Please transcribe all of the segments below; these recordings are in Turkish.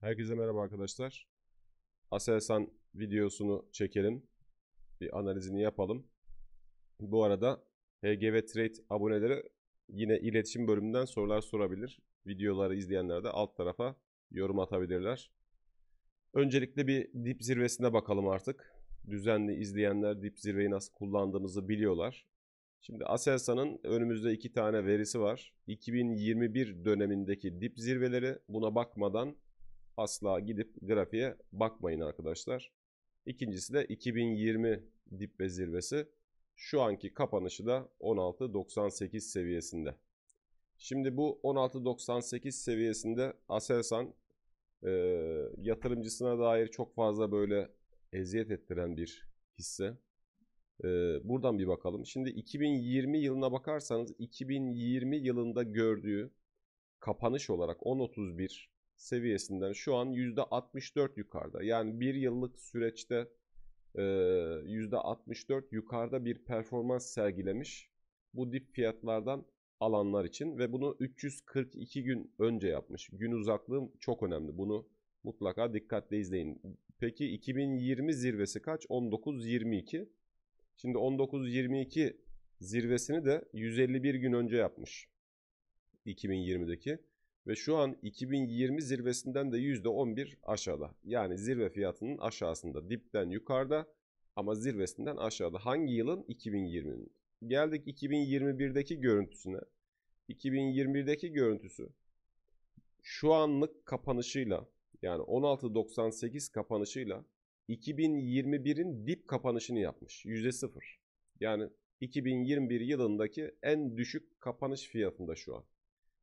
Herkese merhaba arkadaşlar. Aselsan videosunu çekelim. Bir analizini yapalım. Bu arada HGV Trade aboneleri yine iletişim bölümünden sorular sorabilir. Videoları izleyenler de alt tarafa yorum atabilirler. Öncelikle bir dip zirvesine bakalım artık. Düzenli izleyenler dip zirveyi nasıl kullandığımızı biliyorlar. Şimdi Aselsan'ın önümüzde iki tane verisi var. 2021 dönemindeki dip zirveleri buna bakmadan asla gidip grafiğe bakmayın arkadaşlar. İkincisi de 2020 dip ve zirvesi. Şu anki kapanışı da 16.98 seviyesinde. Şimdi bu 16.98 seviyesinde Aselsan e, yatırımcısına dair çok fazla böyle eziyet ettiren bir hisse. E, buradan bir bakalım. Şimdi 2020 yılına bakarsanız 2020 yılında gördüğü kapanış olarak 10.31 seviyesinden şu an %64 yukarıda. Yani bir yıllık süreçte e, %64 yukarıda bir performans sergilemiş bu dip fiyatlardan alanlar için ve bunu 342 gün önce yapmış. Gün uzaklığı çok önemli. Bunu mutlaka dikkatle izleyin. Peki 2020 zirvesi kaç? 1922. Şimdi 1922 zirvesini de 151 gün önce yapmış. 2020'deki. Ve şu an 2020 zirvesinden de %11 aşağıda. Yani zirve fiyatının aşağısında. Dipten yukarıda ama zirvesinden aşağıda. Hangi yılın? 2020'nin. Geldik 2021'deki görüntüsüne. 2021'deki görüntüsü şu anlık kapanışıyla yani 16.98 kapanışıyla 2021'in dip kapanışını yapmış. %0. Yani 2021 yılındaki en düşük kapanış fiyatında şu an.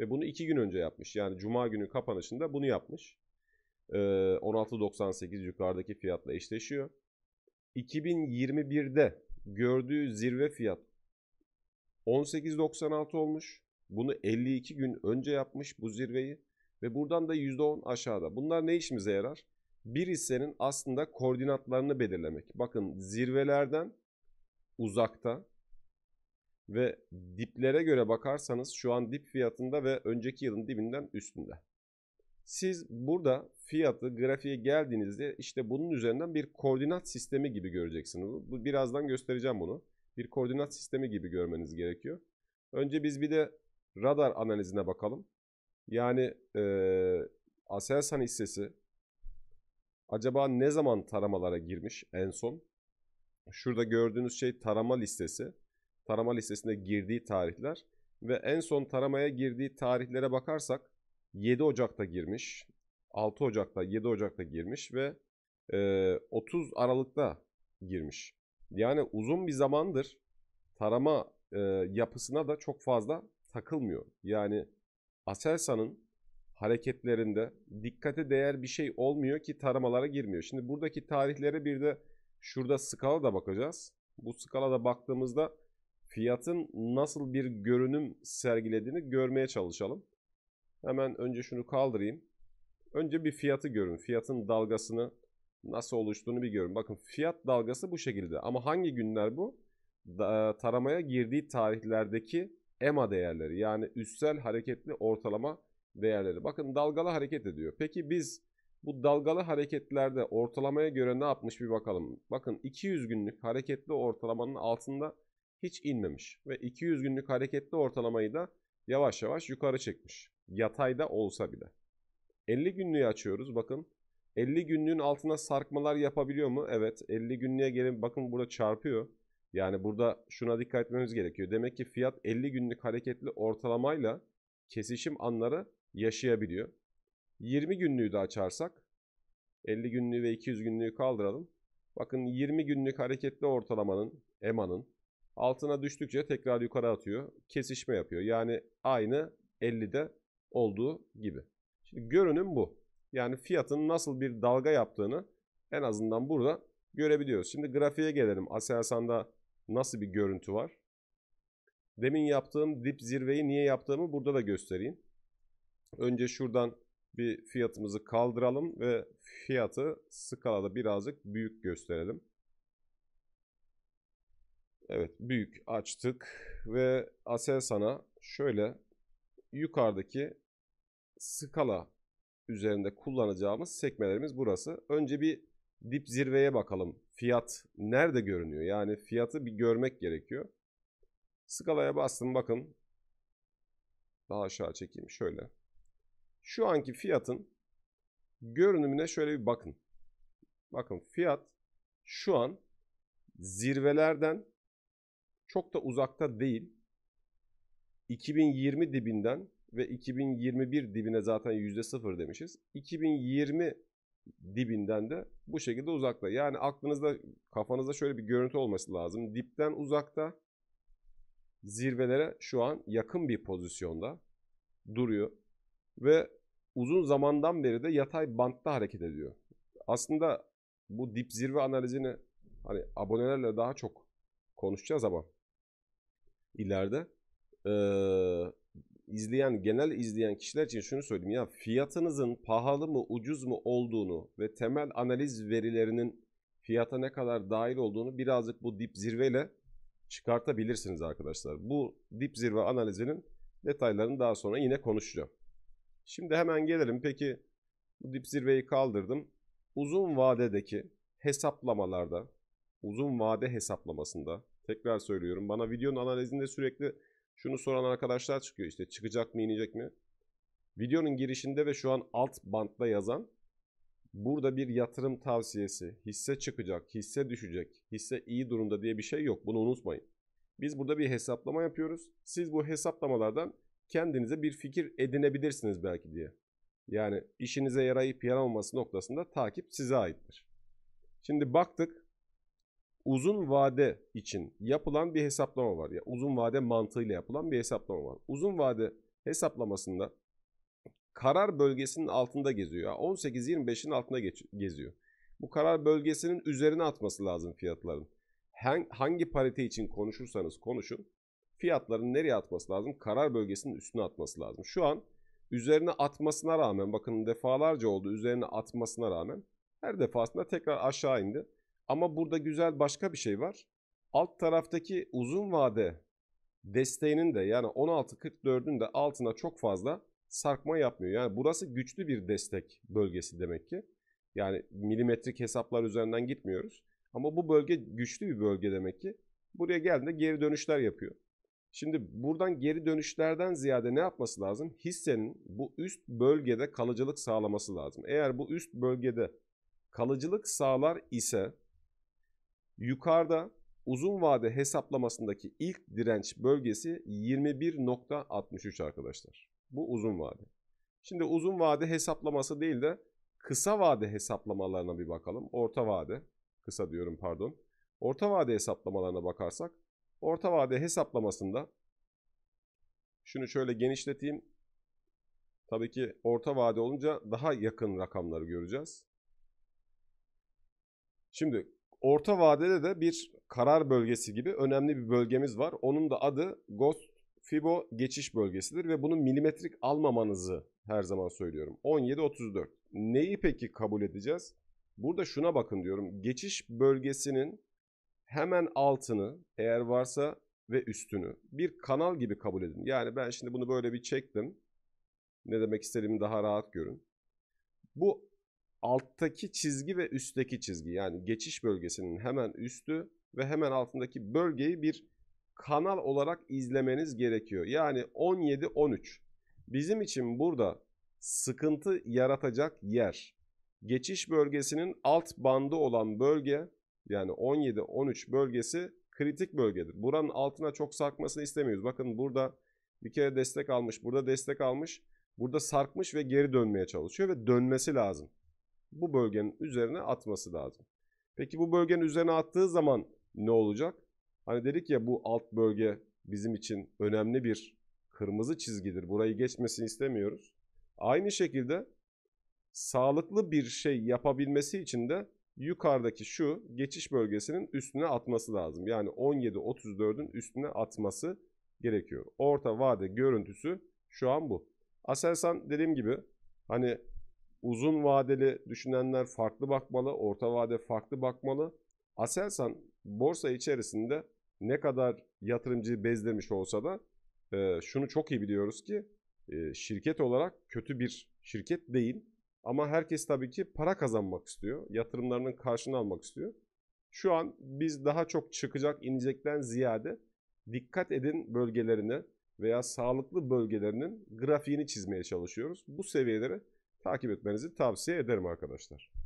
Ve bunu iki gün önce yapmış. Yani cuma günü kapanışında bunu yapmış. Ee, 16.98 yukarıdaki fiyatla eşleşiyor. 2021'de gördüğü zirve fiyat 18.96 olmuş. Bunu 52 gün önce yapmış bu zirveyi ve buradan da %10 aşağıda. Bunlar ne işimize yarar? Bir hissenin aslında koordinatlarını belirlemek. Bakın zirvelerden uzakta ve diplere göre bakarsanız şu an dip fiyatında ve önceki yılın dibinden üstünde. Siz burada fiyatı grafiğe geldiğinizde işte bunun üzerinden bir koordinat sistemi gibi göreceksiniz. Bu birazdan göstereceğim bunu. Bir koordinat sistemi gibi görmeniz gerekiyor. Önce biz bir de radar analizine bakalım. Yani e, Aselsan hissesi acaba ne zaman taramalara girmiş en son? Şurada gördüğünüz şey tarama listesi tarama listesine girdiği tarihler ve en son taramaya girdiği tarihlere bakarsak 7 Ocak'ta girmiş, 6 Ocak'ta, 7 Ocak'ta girmiş ve e, 30 Aralık'ta girmiş. Yani uzun bir zamandır tarama e, yapısına da çok fazla takılmıyor. Yani Aselsan'ın hareketlerinde dikkate değer bir şey olmuyor ki taramalara girmiyor. Şimdi buradaki tarihlere bir de şurada skala da bakacağız. Bu da baktığımızda fiyatın nasıl bir görünüm sergilediğini görmeye çalışalım. Hemen önce şunu kaldırayım. Önce bir fiyatı görün. Fiyatın dalgasını nasıl oluştuğunu bir görün. Bakın fiyat dalgası bu şekilde. Ama hangi günler bu? Da, taramaya girdiği tarihlerdeki EMA değerleri yani üstsel hareketli ortalama değerleri. Bakın dalgalı hareket ediyor. Peki biz bu dalgalı hareketlerde ortalamaya göre ne yapmış bir bakalım. Bakın 200 günlük hareketli ortalamanın altında hiç inmemiş ve 200 günlük hareketli ortalamayı da yavaş yavaş yukarı çekmiş. Yatayda olsa bile. 50 günlüğü açıyoruz bakın. 50 günlüğün altına sarkmalar yapabiliyor mu? Evet 50 günlüğe gelin bakın burada çarpıyor. Yani burada şuna dikkat etmemiz gerekiyor. Demek ki fiyat 50 günlük hareketli ortalamayla kesişim anları yaşayabiliyor. 20 günlüğü de açarsak 50 günlüğü ve 200 günlüğü kaldıralım. Bakın 20 günlük hareketli ortalamanın EMA'nın Altına düştükçe tekrar yukarı atıyor. Kesişme yapıyor. Yani aynı 50'de olduğu gibi. Şimdi görünüm bu. Yani fiyatın nasıl bir dalga yaptığını en azından burada görebiliyoruz. Şimdi grafiğe gelelim. Aselsan'da nasıl bir görüntü var? Demin yaptığım dip zirveyi niye yaptığımı burada da göstereyim. Önce şuradan bir fiyatımızı kaldıralım ve fiyatı skalada birazcık büyük gösterelim. Evet büyük açtık ve Aselsan'a şöyle yukarıdaki skala üzerinde kullanacağımız sekmelerimiz burası. Önce bir dip zirveye bakalım. Fiyat nerede görünüyor? Yani fiyatı bir görmek gerekiyor. Skalaya bastım bakın. Daha aşağı çekeyim şöyle. Şu anki fiyatın görünümüne şöyle bir bakın. Bakın fiyat şu an zirvelerden çok da uzakta değil. 2020 dibinden ve 2021 dibine zaten %0 demişiz. 2020 dibinden de bu şekilde uzakta. Yani aklınızda, kafanızda şöyle bir görüntü olması lazım. Dipten uzakta, zirvelere şu an yakın bir pozisyonda duruyor ve uzun zamandan beri de yatay bantta hareket ediyor. Aslında bu dip zirve analizini hani abonelerle daha çok konuşacağız ama ileride. Ee, izleyen genel izleyen kişiler için şunu söyleyeyim ya fiyatınızın pahalı mı ucuz mu olduğunu ve temel analiz verilerinin fiyata ne kadar dahil olduğunu birazcık bu dip zirveyle çıkartabilirsiniz arkadaşlar. Bu dip zirve analizinin detaylarını daha sonra yine konuşacağım. Şimdi hemen gelelim peki bu dip zirveyi kaldırdım. Uzun vadedeki hesaplamalarda, uzun vade hesaplamasında Tekrar söylüyorum. Bana videonun analizinde sürekli şunu soran arkadaşlar çıkıyor. İşte çıkacak mı inecek mi? Videonun girişinde ve şu an alt bantta yazan burada bir yatırım tavsiyesi, hisse çıkacak, hisse düşecek, hisse iyi durumda diye bir şey yok. Bunu unutmayın. Biz burada bir hesaplama yapıyoruz. Siz bu hesaplamalardan kendinize bir fikir edinebilirsiniz belki diye. Yani işinize yarayıp yaramaması noktasında takip size aittir. Şimdi baktık uzun vade için yapılan bir hesaplama var. Ya yani uzun vade mantığıyla yapılan bir hesaplama var. Uzun vade hesaplamasında karar bölgesinin altında geziyor. 18-25'in altında geziyor. Bu karar bölgesinin üzerine atması lazım fiyatların. Hangi parite için konuşursanız konuşun. Fiyatların nereye atması lazım? Karar bölgesinin üstüne atması lazım. Şu an üzerine atmasına rağmen bakın defalarca oldu üzerine atmasına rağmen her defasında tekrar aşağı indi. Ama burada güzel başka bir şey var. Alt taraftaki uzun vade desteğinin de yani 16.44'ün de altına çok fazla sarkma yapmıyor. Yani burası güçlü bir destek bölgesi demek ki. Yani milimetrik hesaplar üzerinden gitmiyoruz. Ama bu bölge güçlü bir bölge demek ki. Buraya geldiğinde geri dönüşler yapıyor. Şimdi buradan geri dönüşlerden ziyade ne yapması lazım? Hissenin bu üst bölgede kalıcılık sağlaması lazım. Eğer bu üst bölgede kalıcılık sağlar ise Yukarıda uzun vade hesaplamasındaki ilk direnç bölgesi 21.63 arkadaşlar. Bu uzun vade. Şimdi uzun vade hesaplaması değil de kısa vade hesaplamalarına bir bakalım. Orta vade, kısa diyorum pardon. Orta vade hesaplamalarına bakarsak, orta vade hesaplamasında şunu şöyle genişleteyim. Tabii ki orta vade olunca daha yakın rakamları göreceğiz. Şimdi Orta vadede de bir karar bölgesi gibi önemli bir bölgemiz var. Onun da adı Ghost Fibo geçiş bölgesidir ve bunun milimetrik almamanızı her zaman söylüyorum. 17-34. Neyi peki kabul edeceğiz? Burada şuna bakın diyorum. Geçiş bölgesinin hemen altını eğer varsa ve üstünü bir kanal gibi kabul edin. Yani ben şimdi bunu böyle bir çektim. Ne demek istediğimi daha rahat görün. Bu alttaki çizgi ve üstteki çizgi yani geçiş bölgesinin hemen üstü ve hemen altındaki bölgeyi bir kanal olarak izlemeniz gerekiyor. Yani 17-13 bizim için burada sıkıntı yaratacak yer geçiş bölgesinin alt bandı olan bölge yani 17-13 bölgesi kritik bölgedir. Buranın altına çok sarkmasını istemiyoruz. Bakın burada bir kere destek almış, burada destek almış, burada sarkmış ve geri dönmeye çalışıyor ve dönmesi lazım bu bölgenin üzerine atması lazım. Peki bu bölgenin üzerine attığı zaman ne olacak? Hani dedik ya bu alt bölge bizim için önemli bir kırmızı çizgidir. Burayı geçmesini istemiyoruz. Aynı şekilde sağlıklı bir şey yapabilmesi için de yukarıdaki şu geçiş bölgesinin üstüne atması lazım. Yani 17-34'ün üstüne atması gerekiyor. Orta vade görüntüsü şu an bu. Aselsan dediğim gibi hani Uzun vadeli düşünenler farklı bakmalı, orta vade farklı bakmalı. Aselsan borsa içerisinde ne kadar yatırımcıyı bezlemiş olsa da e, şunu çok iyi biliyoruz ki e, şirket olarak kötü bir şirket değil. Ama herkes tabii ki para kazanmak istiyor. Yatırımlarının karşını almak istiyor. Şu an biz daha çok çıkacak inecekten ziyade dikkat edin bölgelerine veya sağlıklı bölgelerinin grafiğini çizmeye çalışıyoruz. Bu seviyelere takip etmenizi tavsiye ederim arkadaşlar.